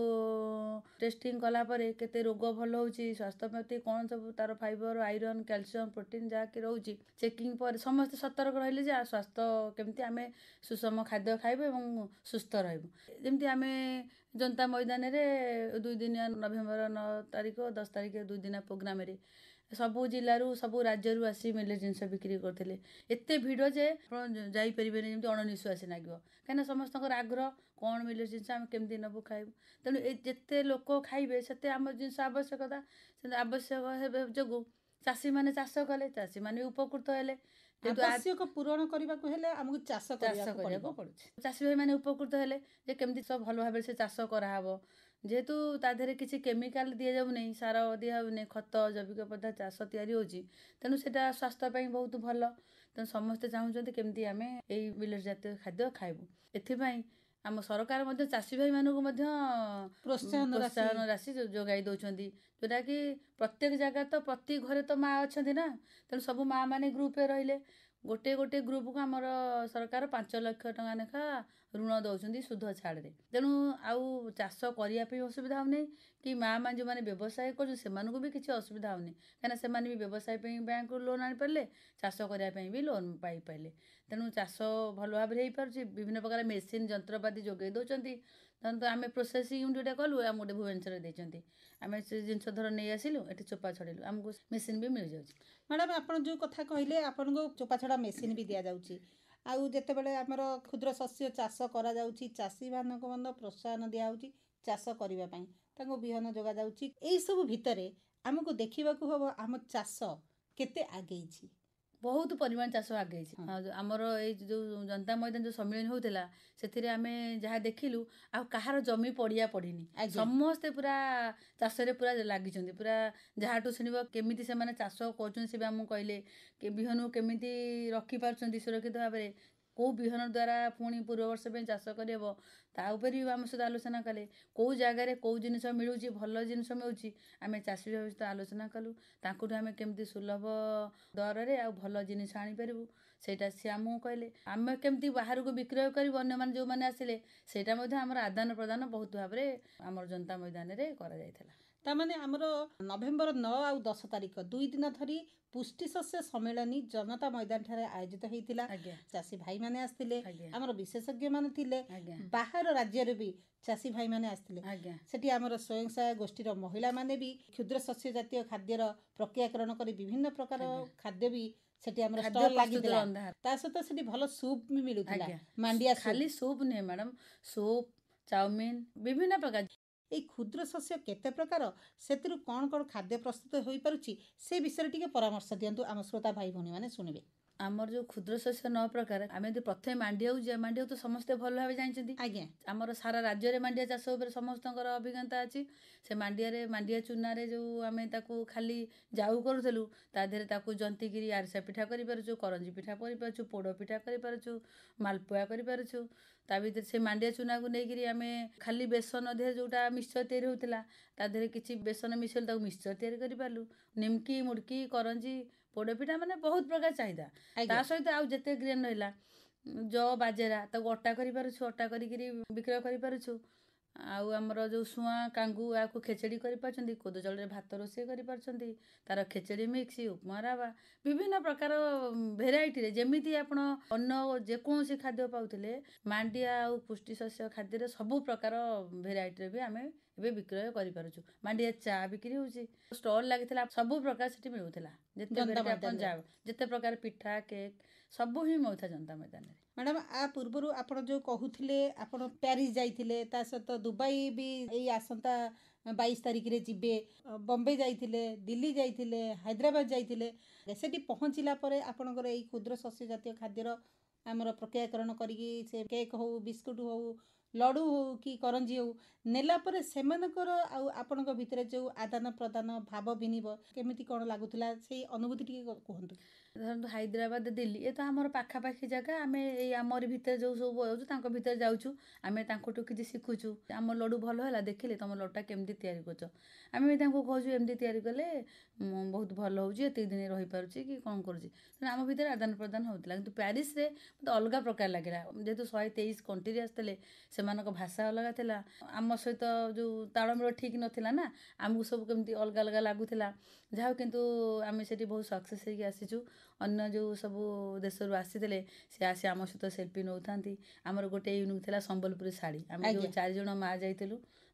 ଟେଷ୍ଟିଂ କଲାପରେ କେତେ ରୋଗ ଭଲ ହେଉଛି ସ୍ୱାସ୍ଥ୍ୟ ପ୍ରତି କ'ଣ ସବୁ ତା'ର ଫାଇବର ଆଇରନ୍ କ୍ୟାଲସିୟମ୍ ପ୍ରୋଟିନ୍ ଯାହାକି ରହୁଛି ଚେକିଂ ପରେ ସମସ୍ତେ ସତର୍କ ରହିଲେ ଯେ ସ୍ୱାସ୍ଥ୍ୟ କେମିତି ଆମେ ସୁଷମ ଖାଦ୍ୟ ଖାଇବୁ ଏବଂ ସୁସ୍ଥ ରହିବୁ ଯେମିତି ଆମେ ଜନତା ମଇଦାନରେ ଦୁଇ ଦିନିଆ ନଭେମ୍ବର ନଅ ତାରିଖ ଦଶ ତାରିଖ ଦୁଇ ଦିନିଆ ପ୍ରୋଗ୍ରାମରେ ସବୁ ଜିଲ୍ଲାରୁ ସବୁ ରାଜ୍ୟରୁ ଆସି ମେଲେ ଜିନିଷ ବିକ୍ରି କରୁଥିଲେ ଏତେ ଭିଡ଼ ଯେ ଆପଣ ଯାଇପାରିବେନି ଯେମିତି ଅଣନିଶ୍ୱାସ ଲାଗିବ କାହିଁକିନା ସମସ୍ତଙ୍କର ଆଗ୍ରହ କ'ଣ ମିଳିଲେ ଜିନିଷ ଆମେ କେମିତି ନେବୁ ଖାଇବୁ ତେଣୁ ଏ ଯେତେ ଲୋକ ଖାଇବେ ସେତେ ଆମ ଜିନିଷ ଆବଶ୍ୟକତା ସେ ଆବଶ୍ୟକ ହେବେ ଯୋଗୁଁ ଚାଷୀମାନେ ଚାଷ କଲେ ଚାଷୀମାନେ ଉପକୃତ ହେଲେ କିନ୍ତୁ ଆବଶ୍ୟକ ପୂରଣ କରିବାକୁ ହେଲେ ଆମକୁ ଚାଷ ଚାଷ କରିବାକୁ ପଡ଼ୁଛି ଚାଷୀ ଭାଇମାନେ ଉପକୃତ ହେଲେ ଯେ କେମିତି ସବୁ ଭଲ ଭାବରେ ସେ ଚାଷ କରାହେବ ଯେହେତୁ ତା ଦେହରେ କିଛି କେମିକାଲ ଦିଆଯାଉନାହିଁ ସାର ଦିଆହେଉନି ଖତ ଜୈବିକ ପଦାର୍ଥ ଚାଷ ତିଆରି ହେଉଛି ତେଣୁ ସେଇଟା ସ୍ୱାସ୍ଥ୍ୟ ପାଇଁ ବହୁତ ଭଲ ତେଣୁ ସମସ୍ତେ ଚାହୁଁଛନ୍ତି କେମିତି ଆମେ ଏଇ ମିଲେଟ୍ ଜାତୀୟ ଖାଦ୍ୟ ଖାଇବୁ ଏଥିପାଇଁ ଆମ ସରକାର ମଧ୍ୟ ଚାଷୀ ଭାଇମାନଙ୍କୁ ମଧ୍ୟ ପ୍ରୋତ୍ସାହନ ରାଶି ଯୋଗାଇ ଦେଉଛନ୍ତି ଯେଉଁଟାକି ପ୍ରତ୍ୟେକ ଜାଗା ତ ପ୍ରତି ଘରେ ତ ମାଆ ଅଛନ୍ତି ନା ତେଣୁ ସବୁ ମାଆ ମାନେ ଗ୍ରୁପରେ ରହିଲେ ଗୋଟେ ଗୋଟେ ଗ୍ରୁପକୁ ଆମର ସରକାର ପାଞ୍ଚ ଲକ୍ଷ ଟଙ୍କା ଲେଖା ଋଣ ଦେଉଛନ୍ତି ସୁଧ ଛାଡ଼ରେ ତେଣୁ ଆଉ ଚାଷ କରିବା ପାଇଁ ଅସୁବିଧା ହେଉନି କି ମା ମା ଯେଉଁମାନେ ବ୍ୟବସାୟ କରୁଛନ୍ତି ସେମାନଙ୍କୁ ବି କିଛି ଅସୁବିଧା ହେଉନି କାହିଁକିନା ସେମାନେ ବି ବ୍ୟବସାୟ ପାଇଁ ବ୍ୟାଙ୍କରୁ ଲୋନ୍ ଆଣିପାରିଲେ ଚାଷ କରିବା ପାଇଁ ବି ଲୋନ୍ ପାଇପାରିଲେ ତେଣୁ ଚାଷ ଭଲ ଭାବରେ ହେଇପାରୁଛି ବିଭିନ୍ନ ପ୍ରକାର ମେସିନ୍ ଯନ୍ତ୍ରପାତି ଯୋଗାଇ ଦେଉଛନ୍ତି ଧରନ୍ତୁ ଆମେ ପ୍ରୋସେସିଂ ଯେଉଁଟା କଲୁ ଆମକୁ ଗୋଟେ ଭୁବନେଶ୍ୱରରେ ଦେଇଛନ୍ତି ଆମେ ସେ ଜିନିଷ ଧର ନେଇ ଆସିଲୁ ଏଠି ଚୋପା ଛଡ଼ିଲୁ ଆମକୁ ମେସିନ୍ ବି ମିଳିଯାଉଛି ମ୍ୟାଡ଼ାମ୍ ଆପଣ ଯେଉଁ କଥା କହିଲେ ଆପଣଙ୍କୁ ଚୋପାଛଡ଼ା ମେସିନ୍ ବି ଦିଆଯାଉଛି ଆଉ ଯେତେବେଳେ ଆମର କ୍ଷୁଦ୍ର ଶସ୍ୟ ଚାଷ କରାଯାଉଛି ଚାଷୀମାନଙ୍କୁ ମଧ୍ୟ ପ୍ରୋତ୍ସାହନ ଦିଆହେଉଛି ଚାଷ କରିବା ପାଇଁ ତାଙ୍କୁ ବିହନ ଯୋଗାଯାଉଛି ଏହିସବୁ ଭିତରେ ଆମକୁ ଦେଖିବାକୁ ହେବ ଆମ ଚାଷ କେତେ ଆଗେଇଛି ବହୁତ ପରିମାଣ ଚାଷ ଆଗେଇଛି ଆମର ଏଇ ଯେଉଁ ଜନତା ମଇଦାନ ଯେଉଁ ସମ୍ମିଳନୀ ହେଉଥିଲା ସେଥିରେ ଆମେ ଯାହା ଦେଖିଲୁ ଆଉ କାହାର ଜମି ପଡ଼ିଆ ପଡ଼ିନି ସମସ୍ତେ ପୁରା ଚାଷରେ ପୁରା ଲାଗିଛନ୍ତି ପୁରା ଯାହାଠୁ ଶୁଣିବ କେମିତି ସେମାନେ ଚାଷ କରୁଛନ୍ତି ସେ ବି ଆମକୁ କହିଲେ ବିହନକୁ କେମିତି ରଖିପାରୁଛନ୍ତି ସୁରକ୍ଷିତ ଭାବରେ କେଉଁ ବିହନ ଦ୍ୱାରା ପୁଣି ପୂର୍ବ ବର୍ଷ ପାଇଁ ଚାଷ କରିହେବ ତା ଉପରେ ବି ଆମ ସହିତ ଆଲୋଚନା କଲେ କେଉଁ ଜାଗାରେ କେଉଁ ଜିନିଷ ମିଳୁଛି ଭଲ ଜିନିଷ ମିଳୁଛି ଆମେ ଚାଷୀ ଭାବ ସହିତ ଆଲୋଚନା କଲୁ ତାଙ୍କଠୁ ଆମେ କେମିତି ସୁଲଭ ଦରରେ ଆଉ ଭଲ ଜିନିଷ ଆଣିପାରିବୁ ସେଇଟା ସିଏ ଆମକୁ କହିଲେ ଆମେ କେମିତି ବାହାରକୁ ବିକ୍ରୟ କରିବୁ ଅନ୍ୟମାନେ ଯେଉଁମାନେ ଆସିଲେ ସେଇଟା ମଧ୍ୟ ଆମର ଆଦାନ ପ୍ରଦାନ ବହୁତ ଭାବରେ ଆମର ଜନତା ମଇଦାନରେ କରାଯାଇଥିଲା ତାମାନେ ଆମର ନଭେମ୍ବର ନଅ ଆଉ ଦଶ ତାରିଖ ଦୁଇ ଦିନ ଧରି ପୁଷ୍ଟିଶସ୍ୟ ସମ୍ମିଳନୀ ଜନତା ମଇଦାନ ଠାରେ ଆୟୋଜିତ ହେଇଥିଲା ଚାଷୀ ଭାଇମାନେ ଆସିଥିଲେ ଆମର ବିଶେଷଜ୍ଞମାନେ ଥିଲେ ବାହାର ରାଜ୍ୟରେ ବି ଚାଷୀ ଭାଇମାନେ ଆସିଥିଲେ ସେଠି ଆମର ସ୍ୱୟଂ ସହାୟକ ଗୋଷ୍ଠୀର ମହିଳାମାନେ ବି କ୍ଷୁଦ୍ର ଶସ୍ୟ ଜାତୀୟ ଖାଦ୍ୟର ପ୍ରକ୍ରିୟାକରଣ କରି ବିଭିନ୍ନ ପ୍ରକାର ଖାଦ୍ୟ ବି ସେଠି ଆମର ଷ୍ଟଲ୍ ଲାଗିଥିଲା ତା ସହିତ ସେଠି ଭଲ ସୁପ୍ ବି ମିଳୁଥିଲା ମାଣ୍ଡିଆ ଖାଲି ସୁପ୍ ନୁହେଁ ମ୍ୟାଡ଼ାମ୍ ସୁପ୍ ଚାଉମିନ ବିଭିନ୍ନ ପ୍ରକାର ଏଇ କ୍ଷୁଦ୍ର ଶସ୍ୟ କେତେ ପ୍ରକାର ସେଥିରୁ କ'ଣ କ'ଣ ଖାଦ୍ୟ ପ୍ରସ୍ତୁତ ହୋଇପାରୁଛି ସେ ବିଷୟରେ ଟିକେ ପରାମର୍ଶ ଦିଅନ୍ତୁ ଆମ ଶ୍ରୋତା ଭାଇ ଭଉଣୀମାନେ ଶୁଣିବେ ଆମର ଯେଉଁ କ୍ଷୁଦ୍ର ଶସ୍ୟ ନ ପ୍ରକାର ଆମେ ଯଦି ପ୍ରଥମେ ମାଣ୍ଡିଆକୁ ଯିବା ମାଣ୍ଡିଆକୁ ତ ସମସ୍ତେ ଭଲ ଭାବେ ଜାଣିଛନ୍ତି ଆଜ୍ଞା ଆମର ସାରା ରାଜ୍ୟରେ ମାଣ୍ଡିଆ ଚାଷ ଉପରେ ସମସ୍ତଙ୍କର ଅଭିଜ୍ଞତା ଅଛି ସେ ମାଣ୍ଡିଆରେ ମାଣ୍ଡିଆ ଚୁନାରେ ଯେଉଁ ଆମେ ତାକୁ ଖାଲି ଯାଉ କରୁଥିଲୁ ତା ଦେହରେ ତାକୁ ଜନ୍ତିକିରି ଆରିସା ପିଠା କରିପାରୁଛୁ କରଞ୍ଜି ପିଠା କରିପାରୁଛୁ ପୋଡ଼ ପିଠା କରିପାରୁଛୁ ମାଲପୁଆ କରିପାରୁଛୁ ତା ଭିତରେ ସେ ମାଣ୍ଡିଆ ଚୁନାକୁ ନେଇକିରି ଆମେ ଖାଲି ବେସନ ଦେହରେ ଯେଉଁଟା ମିକ୍ସଚର ତିଆରି ହେଉଥିଲା ତା ଦେହରେ କିଛି ବେସନ ମିଶାଇଲେ ତାକୁ ମିକ୍ସଚର ତିଆରି କରିପାରିଲୁ ନିମକି ମୁଡ଼କି କରଞ୍ଜି ପୋଡ଼ପିଠା ମାନେ ବହୁତ ପ୍ରକାର ଚାହିଦା ତା ସହିତ ଆଉ ଯେତେ ଗ୍ରେନ୍ ରହିଲା ଯଅ ବାଜେରା ତାକୁ ଅଟା କରିପାରୁଛୁ ଅଟା କରିକିରି ବିକ୍ରୟ କରିପାରୁଛୁ ଆଉ ଆମର ଯେଉଁ ସୁଆଁ କାଙ୍ଗୁ ଏହାକୁ ଖେଚେଡ଼ି କରିପାରୁଛନ୍ତି କୋଦ ଜଳରେ ଭାତ ରୋଷେଇ କରିପାରୁଛନ୍ତି ତା'ର ଖେଚେଡ଼ି ମିକ୍ସ ଉପମା ରାବା ବିଭିନ୍ନ ପ୍ରକାର ଭେରାଇଟିରେ ଯେମିତି ଆପଣ ଅନ୍ୟ ଯେକୌଣସି ଖାଦ୍ୟ ପାଉଥିଲେ ମାଣ୍ଡିଆ ଆଉ ପୁଷ୍ଟିଶସ୍ୟ ଖାଦ୍ୟରେ ସବୁ ପ୍ରକାର ଭେରାଇଟିରେ ବି ଆମେ ଏବେ ବିକ୍ରୟ କରିପାରୁଛୁ ମାଣ୍ଡିଆ ଚା ବିକ୍ରି ହେଉଛି ଷ୍ଟଲ ଲାଗିଥିଲା ସବୁ ପ୍ରକାର ସେଠି ମିଳୁଥିଲା ଯେତେ ଯେତେ ପ୍ରକାର ପିଠା କେକ୍ ସବୁ ହିଁ ମିଳୁଥିଲା ଜନତା ମଇଦାନରେ ମ୍ୟାଡ଼ାମ୍ ଆ ପୂର୍ବରୁ ଆପଣ ଯେଉଁ କହୁଥିଲେ ଆପଣ ପ୍ୟାରିସ ଯାଇଥିଲେ ତା ସହିତ ଦୁବାଇ ବି ଏଇ ଆସନ୍ତା ବାଇଶ ତାରିଖରେ ଯିବେ ବମ୍ବେ ଯାଇଥିଲେ ଦିଲ୍ଲୀ ଯାଇଥିଲେ ହାଇଦ୍ରାବାଦ ଯାଇଥିଲେ ସେଠି ପହଞ୍ଚିଲା ପରେ ଆପଣଙ୍କର ଏଇ କ୍ଷୁଦ୍ର ଶସ୍ୟ ଜାତୀୟ ଖାଦ୍ୟର ଆମର ପ୍ରକ୍ରିୟାକରଣ କରିକି ସେ କେକ୍ ହଉ ବିସ୍କୁଟ ହଉ ଲଡ଼ୁ ହଉ କି କରଞ୍ଜି ହେଉ ନେଲା ପରେ ସେମାନଙ୍କର ଆଉ ଆପଣଙ୍କ ଭିତରେ ଯେଉଁ ଆଦାନ ପ୍ରଦାନ ଭାବ ବିନିମୟ କେମିତି କ'ଣ ଲାଗୁଥିଲା ସେଇ ଅନୁଭୂତି ଟିକେ କୁହନ୍ତୁ ଧରନ୍ତୁ ହାଇଦ୍ରାବାଦ ଦିଲ୍ଲୀ ଏ ତ ଆମର ପାଖାପାଖି ଜାଗା ଆମେ ଏଇ ଆମରି ଭିତରେ ଯେଉଁ ସବୁ ଯାଉଛୁ ତାଙ୍କ ଭିତରେ ଯାଉଛୁ ଆମେ ତାଙ୍କଠୁ କିଛି ଶିଖୁଛୁ ଆମ ଲଡ଼ୁ ଭଲ ହେଲା ଦେଖିଲେ ତୁମ ଲଡ଼ୁଟା କେମିତି ତିଆରି କରୁଛ ଆମେ ବି ତାଙ୍କୁ କହୁଛୁ ଏମିତି ତିଆରି କଲେ ବହୁତ ଭଲ ହେଉଛି ଏତିକି ଦିନ ରହିପାରୁଛି କି କ'ଣ କରୁଛି ତେଣୁ ଆମ ଭିତରେ ଆଦାନ ପ୍ରଦାନ ହେଉଥିଲା କିନ୍ତୁ ପ୍ୟାରିସରେ ମୋତେ ଅଲଗା ପ୍ରକାର ଲାଗିଲା ଯେହେତୁ ଶହେ ତେଇଶ କଣ୍ଟ୍ରିରେ ଆସିଥିଲେ ସେମାନଙ୍କ ଭାଷା ଅଲଗା ଥିଲା ଆମ ସହିତ ଯେଉଁ ତାଳମେଳ ଠିକ୍ ନଥିଲା ନା ଆମକୁ ସବୁ କେମିତି ଅଲଗା ଅଲଗା ଲାଗୁଥିଲା ଯାହା ହଉ କିନ୍ତୁ ଆମେ ସେଠି ବହୁତ ସକ୍ସେସ୍ ହେଇକି ଆସିଛୁ ଅନ୍ୟ ଯେଉଁ ସବୁ ଦେଶରୁ ଆସିଥିଲେ ସେ ଆସି ଆମ ସହିତ ସେଲ୍ଫି ନେଉଥାନ୍ତି ଆମର ଗୋଟେ ୟୁନିକ୍ ଥିଲା ସମ୍ବଲପୁରୀ ଶାଢ଼ୀ ଆମେ ଯେଉଁ ଚାରିଜଣ ମାଆ ଯାଇଥିଲୁ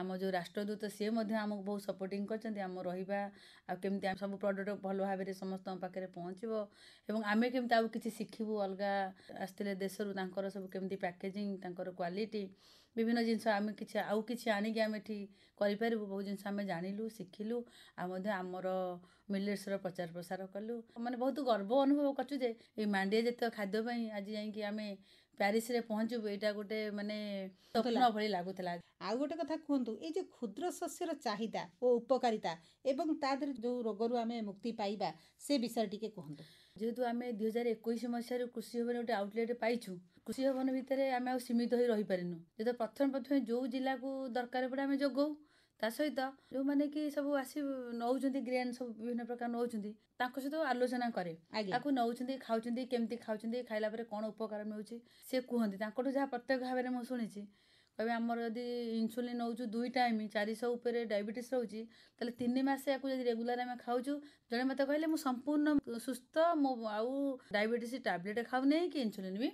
ଆମ ଯେଉଁ ରାଷ୍ଟ୍ରଦୂତ ସିଏ ମଧ୍ୟ ଆମକୁ ବହୁତ ସପୋର୍ଟିଂ କରିଛନ୍ତି ଆମ ରହିବା ଆଉ କେମିତି ଆମେ ସବୁ ପ୍ରଡ଼କ୍ଟ ଭଲ ଭାବରେ ସମସ୍ତଙ୍କ ପାଖରେ ପହଞ୍ଚିବ ଏବଂ ଆମେ କେମିତି ଆଉ କିଛି ଶିଖିବୁ ଅଲଗା ଆସିଥିଲେ ଦେଶରୁ ତାଙ୍କର ସବୁ କେମିତି ପ୍ୟାକେଜିଂ ତାଙ୍କର କ୍ୱାଲିଟି ବିଭିନ୍ନ ଜିନିଷ ଆମେ କିଛି ଆଉ କିଛି ଆଣିକି ଆମେ ଏଠି କରିପାରିବୁ ବହୁତ ଜିନିଷ ଆମେ ଜାଣିଲୁ ଶିଖିଲୁ ଆଉ ମଧ୍ୟ ଆମର ମିଲେଟ୍ସର ପ୍ରଚାର ପ୍ରସାର କଲୁ ମାନେ ବହୁତ ଗର୍ବ ଅନୁଭବ କରୁଛୁ ଯେ ଏଇ ମାଣ୍ଡିଆ ଜାତୀୟ ଖାଦ୍ୟ ପାଇଁ ଆଜି ଯାଇକି ଆମେ ପ୍ୟାରିସରେ ପହଞ୍ଚିବୁ ଏଇଟା ଗୋଟେ ମାନେ ସ୍ୱପ୍ନ ଭଳି ଲାଗୁଥିଲା ଆଉ ଗୋଟେ କଥା କୁହନ୍ତୁ ଏଇ ଯେଉଁ କ୍ଷୁଦ୍ର ଶସ୍ୟର ଚାହିଦା ଓ ଉପକାରିତା ଏବଂ ତା ଦେହରେ ଯେଉଁ ରୋଗରୁ ଆମେ ମୁକ୍ତି ପାଇବା ସେ ବିଷୟରେ ଟିକେ କୁହନ୍ତୁ ଯେହେତୁ ଆମେ ଦୁଇ ହଜାର ଏକୋଇଶ ମସିହାରୁ କୃଷି ଭବନ ଗୋଟେ ଆଉଟଲେଟ୍ ପାଇଛୁ କୃଷି ଭବନ ଭିତରେ ଆମେ ଆଉ ସୀମିତ ହୋଇ ରହିପାରିନୁ ଯେହେତୁ ପ୍ରଥମେ ପ୍ରଥମେ ଯେଉଁ ଜିଲ୍ଲାକୁ ଦରକାର ପଡ଼େ ଆମେ ଯୋଗାଉ ତା ସହିତ ଯେଉଁମାନେ କି ସବୁ ଆସି ନେଉଛନ୍ତି ଗ୍ରେନ୍ ସବୁ ବିଭିନ୍ନ ପ୍ରକାର ନେଉଛନ୍ତି ତାଙ୍କ ସହିତ ଆଲୋଚନା କରେ ଆକୁ ନେଉଛନ୍ତି ଖାଉଛନ୍ତି କେମିତି ଖାଉଛନ୍ତି ଖାଇଲା ପରେ କ'ଣ ଉପକାର ମିଳୁଛି ସେ କୁହନ୍ତି ତାଙ୍କଠୁ ଯାହା ପ୍ରତ୍ୟେକ ଭାବରେ ମୁଁ ଶୁଣିଛି କହିବେ ଆମର ଯଦି ଇନସୁଲିନ୍ ନେଉଛୁ ଦୁଇ ଟାଇମ୍ ଚାରିଶହ ଉପରେ ଡାଇବେଟିସ୍ ରହୁଛି ତାହେଲେ ତିନି ମାସ ୟାକୁ ଯଦି ରେଗୁଲାର ଆମେ ଖାଉଛୁ ଜଣେ ମୋତେ କହିଲେ ମୁଁ ସମ୍ପୂର୍ଣ୍ଣ ସୁସ୍ଥ ମୁଁ ଆଉ ଡାଇବେଟିସ୍ ଟ୍ୟାବଲେଟ୍ ଖାଉନାହିଁ କି ଇନ୍ସୁଲିନ୍ ବି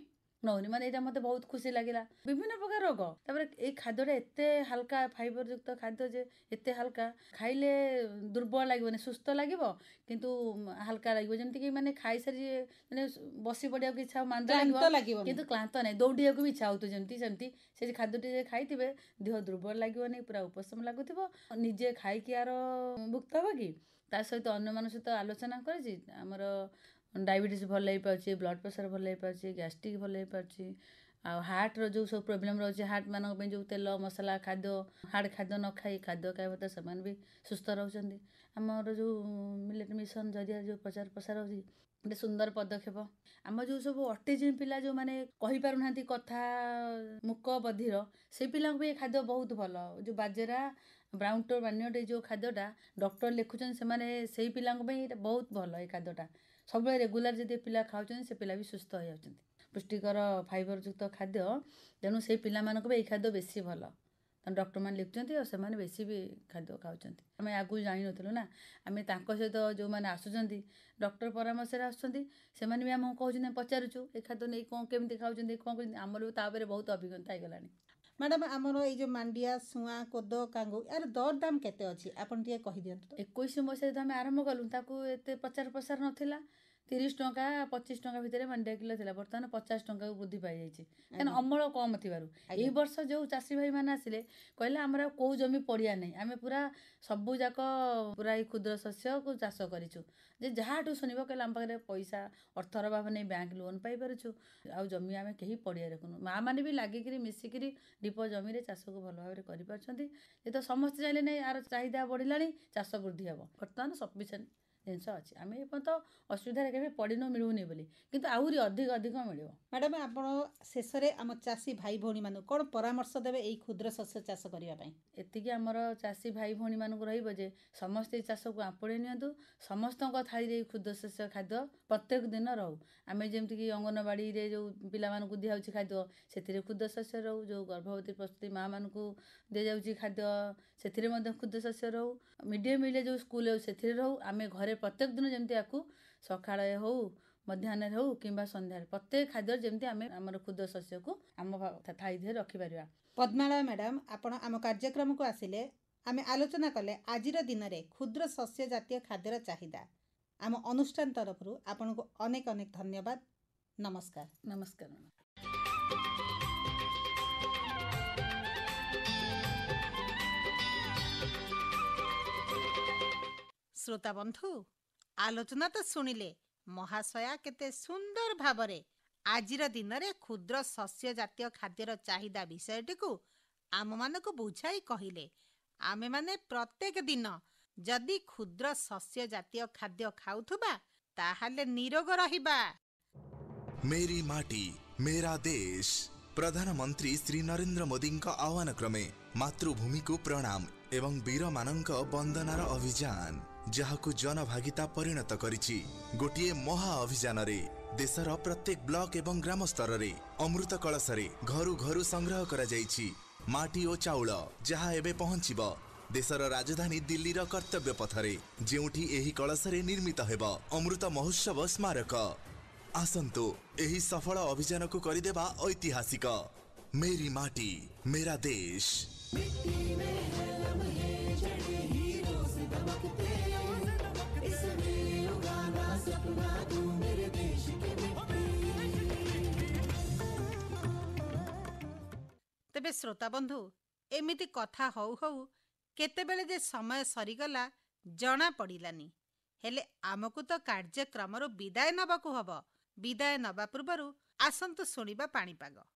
ନେଉନି ମାନେ ଏଇଟା ମୋତେ ବହୁତ ଖୁସି ଲାଗିଲା ବିଭିନ୍ନ ପ୍ରକାର ରୋଗ ତାପରେ ଏଇ ଖାଦ୍ୟଟା ଏତେ ହାଲକା ଫାଇବର ଯୁକ୍ତ ଖାଦ୍ୟ ଯେ ଏତେ ହାଲକା ଖାଇଲେ ଦୁର୍ବଳ ଲାଗିବନି ସୁସ୍ଥ ଲାଗିବ କିନ୍ତୁ ହାଲକା ଲାଗିବ ଯେମିତିକି ମାନେ ଖାଇସାରି ମାନେ ବସି ପଡ଼ିବାକୁ ଇଚ୍ଛା ମାନ୍ଦ ଲାଗିବ କିନ୍ତୁ କ୍ଲାନ୍ତ ନାହିଁ ଦୌଡ଼ିବାକୁ ବି ଇଚ୍ଛା ହେଉଥିବ ଯେମିତି ସେମିତି ସେ ଖାଦ୍ୟଟି ଯେ ଖାଇଥିବେ ଦେହ ଦୁର୍ବଳ ଲାଗିବନି ପୁରା ଉପଶମ ଲାଗୁଥିବ ନିଜେ ଖାଇକି ଆର ଭୁକ୍ତ ହେବା କି ତା ସହିତ ଅନ୍ୟମାନଙ୍କ ସହିତ ଆଲୋଚନା କରିଛି ଆମର ଡାଇବେଟିସ୍ ଭଲ ହେଇପାରୁଛି ବ୍ଲଡ଼୍ ପ୍ରେସର୍ ଭଲ ହେଇପାରୁଛି ଗ୍ୟାଷ୍ଟ୍ରିକ୍ ଭଲ ହେଇପାରୁଛି ଆଉ ହାର୍ଟର ଯେଉଁ ସବୁ ପ୍ରୋବ୍ଲେମ୍ ରହୁଛି ହାର୍ଟମାନଙ୍କ ପାଇଁ ଯେଉଁ ତେଲ ମସଲା ଖାଦ୍ୟ ହାର୍ଡ଼ ଖାଦ୍ୟ ନ ଖାଇ ଖାଦ୍ୟ ଖାଇବା ଦ୍ୱାରା ସେମାନେ ବି ସୁସ୍ଥ ରହୁଛନ୍ତି ଆମର ଯେଉଁ ମିଲେଟ୍ ମିଶନ୍ ଜରିଆରେ ଯେଉଁ ପ୍ରଚାର ପ୍ରସାର ହେଉଛି ଗୋଟେ ସୁନ୍ଦର ପଦକ୍ଷେପ ଆମ ଯେଉଁ ସବୁ ଅଟିଜିମ୍ ପିଲା ଯେଉଁମାନେ କହିପାରୁନାହାନ୍ତି କଥା ମୁକ ବଧିର ସେ ପିଲାଙ୍କ ପାଇଁ ଏ ଖାଦ୍ୟ ବହୁତ ଭଲ ଯେଉଁ ବାଜେରା ବ୍ରାଉନ୍ଟୋ ଟୋର୍ ଏଇ ଯେଉଁ ଖାଦ୍ୟଟା ଡକ୍ଟର ଲେଖୁଛନ୍ତି ସେମାନେ ସେଇ ପିଲାଙ୍କ ପାଇଁ ଏଇଟା ବହୁତ ଭଲ ଏଇ ଖାଦ୍ୟଟା सबै रेगुलर जति से पिला भी सुस्थ हो पुष्टिकर फाइबर युक्त खाद्य पिला मानको बे खाद्य बेसी भयो त लिख मिखुन्छ से त्यो बेसी खाद्य खान्छ अब आगामी जाँ से तसुन्छ डक्टर परमर्श आसुबि पचारु छु ए खाद्य नै कमि को कि त तपाईँले बहुत अभिज्ञता ମ୍ୟାଡ଼ାମ୍ ଆମର ଏଇ ଯେଉଁ ମାଣ୍ଡିଆ ଶୁଆ କୋଦ କାଙ୍ଗୁ ଏହାର ଦରଦାମ କେତେ ଅଛି ଆପଣ ଟିକେ କହିଦିଅନ୍ତୁ ଏକୋଇଶ ମସିହାରେ ଯଦି ଆମେ ଆରମ୍ଭ କଲୁ ତାକୁ ଏତେ ପ୍ରଚାର ପ୍ରସାର ନଥିଲା ତିରିଶ ଟଙ୍କା ପଚିଶ ଟଙ୍କା ଭିତରେ ମାଣ୍ଡିଆ କିଲୋ ଥିଲା ବର୍ତ୍ତମାନ ପଚାଶ ଟଙ୍କାକୁ ବୃଦ୍ଧି ପାଇଯାଇଛି କାରଣ ଅମଳ କମ୍ ଥିବାରୁ ଏହି ବର୍ଷ ଯେଉଁ ଚାଷୀ ଭାଇମାନେ ଆସିଲେ କହିଲେ ଆମର ଆଉ କେଉଁ ଜମି ପଡ଼ିଆ ନାହିଁ ଆମେ ପୁରା ସବୁଯାକ ପୁରା ଏଇ କ୍ଷୁଦ୍ର ଶସ୍ୟକୁ ଚାଷ କରିଛୁ ଯେ ଯାହାଠୁ ଶୁଣିବ କହିଲେ ଆମ ପାଖରେ ପଇସା ଅର୍ଥର ଅଭାବ ନେଇ ବ୍ୟାଙ୍କ ଲୋନ୍ ପାଇପାରୁଛୁ ଆଉ ଜମି ଆମେ କେହି ପଡ଼ିଆ ରଖୁନୁ ମାଆ ମାନେ ବି ଲାଗିକିରି ମିଶିକିରି ଦୀପ ଜମିରେ ଚାଷକୁ ଭଲ ଭାବରେ କରିପାରୁଛନ୍ତି ଯେ ତ ସମସ୍ତେ ଚାହିଁଲେ ନାହିଁ ଆର ଚାହିଦା ବଢ଼ିଲାଣି ଚାଷ ବୃଦ୍ଧି ହେବ ବର୍ତ୍ତମାନ ସଫିସେଣ୍ଟ ଜିନିଷ ଅଛି ଆମେ ଏପର୍ଯ୍ୟନ୍ତ ଅସୁବିଧାରେ କେବେ ପଡ଼ିନୁ ମିଳୁନି ବୋଲି କିନ୍ତୁ ଆହୁରି ଅଧିକ ଅଧିକ ମିଳିବ ମ୍ୟାଡ଼ାମ୍ ଆପଣ ଶେଷରେ ଆମ ଚାଷୀ ଭାଇ ଭଉଣୀମାନଙ୍କୁ କ'ଣ ପରାମର୍ଶ ଦେବେ ଏଇ କ୍ଷୁଦ୍ର ଶସ୍ୟ ଚାଷ କରିବା ପାଇଁ ଏତିକି ଆମର ଚାଷୀ ଭାଇ ଭଉଣୀମାନଙ୍କୁ ରହିବ ଯେ ସମସ୍ତେ ଏଇ ଚାଷକୁ ଆପଣେଇ ନିଅନ୍ତୁ ସମସ୍ତଙ୍କ ଥାଳିରେ ଏଇ କ୍ଷୁଦ୍ର ଶସ୍ୟ ଖାଦ୍ୟ ପ୍ରତ୍ୟେକ ଦିନ ରହୁ ଆମେ ଯେମିତିକି ଅଙ୍ଗନବାଡ଼ିରେ ଯେଉଁ ପିଲାମାନଙ୍କୁ ଦିଆହେଉଛି ଖାଦ୍ୟ ସେଥିରେ କ୍ଷୁଦ୍ର ଶସ୍ୟ ରହୁ ଯେଉଁ ଗର୍ଭବତୀ ପ୍ରସ୍ତୁତି ମା' ମାନଙ୍କୁ ଦିଆଯାଉଛି ଖାଦ୍ୟ ସେଥିରେ ମଧ୍ୟ କ୍ଷୁଦ୍ର ଶସ୍ୟ ରହୁ ମିଡ଼ିଏ ମିଲ୍ରେ ଯେଉଁ ସ୍କୁଲ୍ ହେଉ ସେଥିରେ ରହୁ ଆମେ ଘରେ ଘରେ ପ୍ରତ୍ୟେକ ଦିନ ଯେମିତି ଆକୁ ସକାଳେ ହଉ ମଧ୍ୟାହ୍ନରେ ହଉ କିମ୍ବା ସନ୍ଧ୍ୟାରେ ପ୍ରତ୍ୟେକ ଖାଦ୍ୟରେ ଯେମିତି ଆମେ ଆମର ଖୁଦ ଶସ୍ୟକୁ ଆମ ଥାଇ ଦେହରେ ରଖିପାରିବା ପଦ୍ମାଳୟ ମ୍ୟାଡ଼ାମ ଆପଣ ଆମ କାର୍ଯ୍ୟକ୍ରମକୁ ଆସିଲେ ଆମେ ଆଲୋଚନା କଲେ ଆଜିର ଦିନରେ କ୍ଷୁଦ୍ର ଶସ୍ୟ ଜାତୀୟ ଖାଦ୍ୟର ଚାହିଦା ଆମ ଅନୁଷ୍ଠାନ ତରଫରୁ ଆପଣଙ୍କୁ ଅନେକ ଅନେକ ଧନ୍ୟବାଦ ନମସ୍କାର ନମସ୍କାର ମ୍ୟାଡ଼ାମ শ্রোতা বন্ধু ଆଲୋଚନା ତ ଶୁଣିଲେ ମହାଶୟା କେତେ ସୁନ୍ଦର ଭାବରେ ଆଜିର ଦିନରେ କ୍ଷୁଦ୍ର ଶସ୍ୟ ଜାତୀୟ ଖାଦ୍ୟର ଚାହିଦା ବିଷୟଟିକୁ ଆମମାନଙ୍କୁ ବୁଝାଇ କହିଲେ ଆମେମାନେ ପ୍ରତ୍ୟେକ ଦିନ ଯଦି କ୍ଷୁଦ୍ର ଶସ୍ୟ ଜାତୀୟ ଖାଦ୍ୟ ଖାଉଥିବା ତାହେଲେ ନିରୋଗ ରହିବା ମେରି ମାଟି ମେରା ଦେଶ ପ୍ରଧାନମନ୍ତ୍ରୀ ଶ୍ରୀ ନରେନ୍ଦ୍ର ମୋଦିଙ୍କ ଆହ୍ୱାନ କ୍ରମେ ମାତୃଭୂମିକୁ ପ୍ରଣାମ ଏବଂ ବୀରମାନଙ୍କ ବନ୍ଦନାର ଅଭିଯାନ ଯାହାକୁ ଜନଭାଗିତା ପରିଣତ କରିଛି ଗୋଟିଏ ମହା ଅଭିଯାନରେ ଦେଶର ପ୍ରତ୍ୟେକ ବ୍ଲକ୍ ଏବଂ ଗ୍ରାମ ସ୍ତରରେ ଅମୃତ କଳସରେ ଘରୁ ଘରୁ ସଂଗ୍ରହ କରାଯାଇଛି ମାଟି ଓ ଚାଉଳ ଯାହା ଏବେ ପହଞ୍ଚିବ ଦେଶର ରାଜଧାନୀ ଦିଲ୍ଲୀର କର୍ତ୍ତବ୍ୟ ପଥରେ ଯେଉଁଠି ଏହି କଳସରେ ନିର୍ମିତ ହେବ ଅମୃତ ମହୋତ୍ସବ ସ୍ମାରକ ଆସନ୍ତୁ ଏହି ସଫଳ ଅଭିଯାନକୁ କରିଦେବା ଐତିହାସିକ ମେରି ମାଟି ମେରା ଦେଶ ତେବେ ଶ୍ରୋତାବନ୍ଧୁ ଏମିତି କଥା ହଉ ହଉ କେତେବେଳେ ଯେ ସମୟ ସରିଗଲା ଜଣାପଡ଼ିଲାନି ହେଲେ ଆମକୁ ତ କାର୍ଯ୍ୟକ୍ରମରୁ ବିଦାୟ ନେବାକୁ ହେବ ବିଦାୟ ନେବା ପୂର୍ବରୁ ଆସନ୍ତୁ ଶୁଣିବା ପାଣିପାଗ